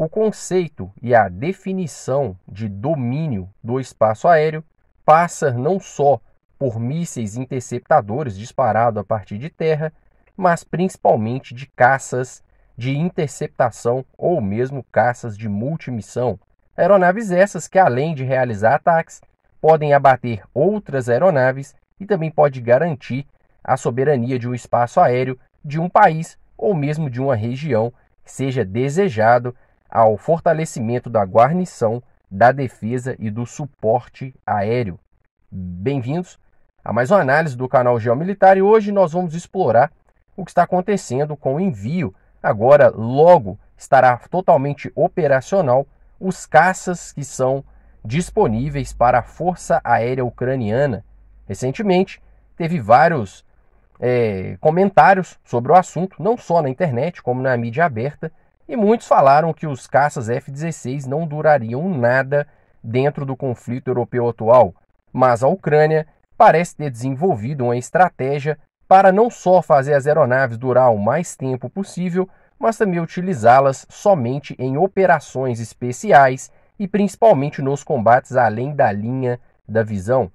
O conceito e a definição de domínio do espaço aéreo passa não só por mísseis interceptadores disparados a partir de terra, mas principalmente de caças de interceptação ou mesmo caças de multimissão. Aeronaves essas que, além de realizar ataques, podem abater outras aeronaves e também pode garantir a soberania de um espaço aéreo de um país ou mesmo de uma região, seja desejado ao fortalecimento da guarnição, da defesa e do suporte aéreo. Bem-vindos a mais uma análise do canal Geomilitar e hoje nós vamos explorar o que está acontecendo com o envio. Agora, logo, estará totalmente operacional os caças que são disponíveis para a Força Aérea Ucraniana. Recentemente, teve vários é, comentários sobre o assunto, não só na internet, como na mídia aberta, e muitos falaram que os caças F-16 não durariam nada dentro do conflito europeu atual, mas a Ucrânia parece ter desenvolvido uma estratégia para não só fazer as aeronaves durar o mais tempo possível, mas também utilizá-las somente em operações especiais e principalmente nos combates além da linha da visão.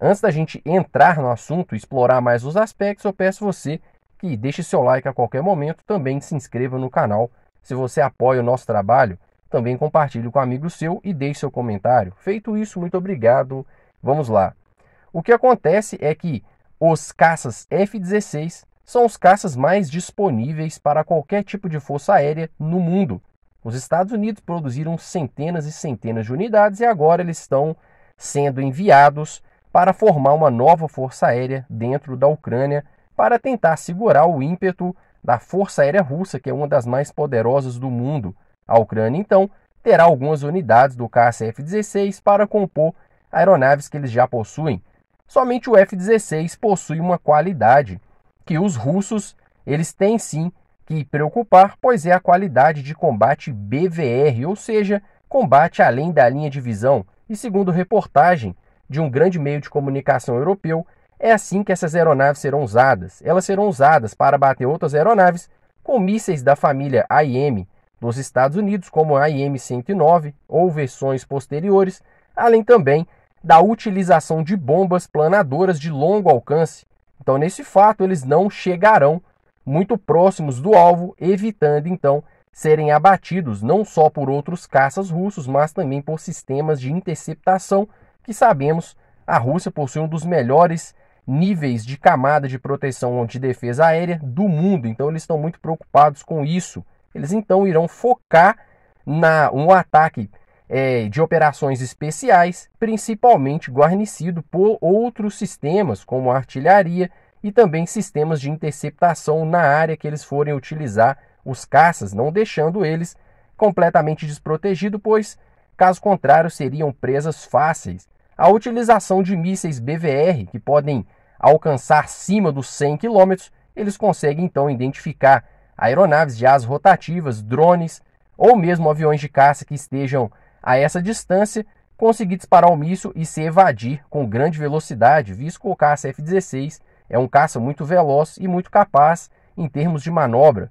Antes da gente entrar no assunto e explorar mais os aspectos, eu peço você que deixe seu like a qualquer momento, também se inscreva no canal se você apoia o nosso trabalho, também compartilhe com um amigo seu e deixe seu comentário. Feito isso, muito obrigado. Vamos lá. O que acontece é que os caças F-16 são os caças mais disponíveis para qualquer tipo de força aérea no mundo. Os Estados Unidos produziram centenas e centenas de unidades e agora eles estão sendo enviados para formar uma nova força aérea dentro da Ucrânia para tentar segurar o ímpeto da Força Aérea Russa, que é uma das mais poderosas do mundo. A Ucrânia, então, terá algumas unidades do caça F-16 para compor aeronaves que eles já possuem. Somente o F-16 possui uma qualidade que os russos eles têm sim que preocupar, pois é a qualidade de combate BVR, ou seja, combate além da linha de visão. E segundo reportagem de um grande meio de comunicação europeu, é assim que essas aeronaves serão usadas. Elas serão usadas para bater outras aeronaves com mísseis da família AIM dos Estados Unidos, como a IM-109 ou versões posteriores, além também da utilização de bombas planadoras de longo alcance. Então, nesse fato, eles não chegarão muito próximos do alvo, evitando então serem abatidos não só por outros caças russos, mas também por sistemas de interceptação que sabemos a Rússia possui um dos melhores níveis de camada de proteção ou de defesa aérea do mundo. Então eles estão muito preocupados com isso. Eles então irão focar na um ataque é, de operações especiais, principalmente guarnecido por outros sistemas como artilharia e também sistemas de interceptação na área que eles forem utilizar os caças, não deixando eles completamente desprotegidos, pois caso contrário seriam presas fáceis a utilização de mísseis BVR, que podem alcançar cima dos 100 km, eles conseguem então identificar aeronaves de asas rotativas, drones ou mesmo aviões de caça que estejam a essa distância, conseguir disparar o míssil e se evadir com grande velocidade, visto que o caça F-16 é um caça muito veloz e muito capaz em termos de manobra.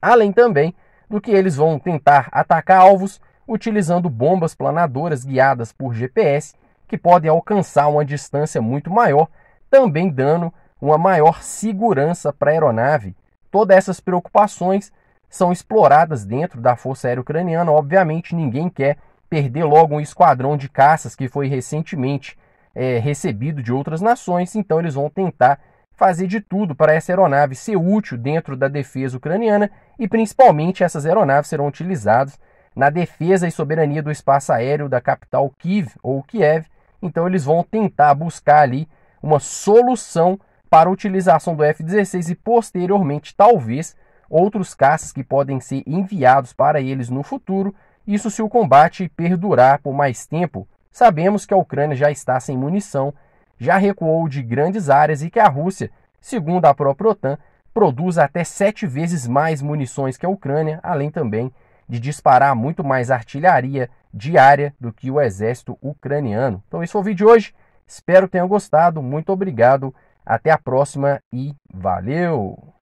Além também do que eles vão tentar atacar alvos utilizando bombas planadoras guiadas por GPS que podem alcançar uma distância muito maior, também dando uma maior segurança para a aeronave. Todas essas preocupações são exploradas dentro da Força Aérea Ucraniana. Obviamente, ninguém quer perder logo um esquadrão de caças que foi recentemente é, recebido de outras nações, então eles vão tentar fazer de tudo para essa aeronave ser útil dentro da defesa ucraniana e principalmente essas aeronaves serão utilizadas na defesa e soberania do espaço aéreo da capital Kiev ou Kiev então eles vão tentar buscar ali uma solução para a utilização do F-16 e posteriormente, talvez, outros caças que podem ser enviados para eles no futuro, isso se o combate perdurar por mais tempo. Sabemos que a Ucrânia já está sem munição, já recuou de grandes áreas e que a Rússia, segundo a própria OTAN, produz até sete vezes mais munições que a Ucrânia, além também de disparar muito mais artilharia, diária do que o exército ucraniano. Então, esse foi o vídeo de hoje. Espero que tenham gostado. Muito obrigado. Até a próxima e valeu!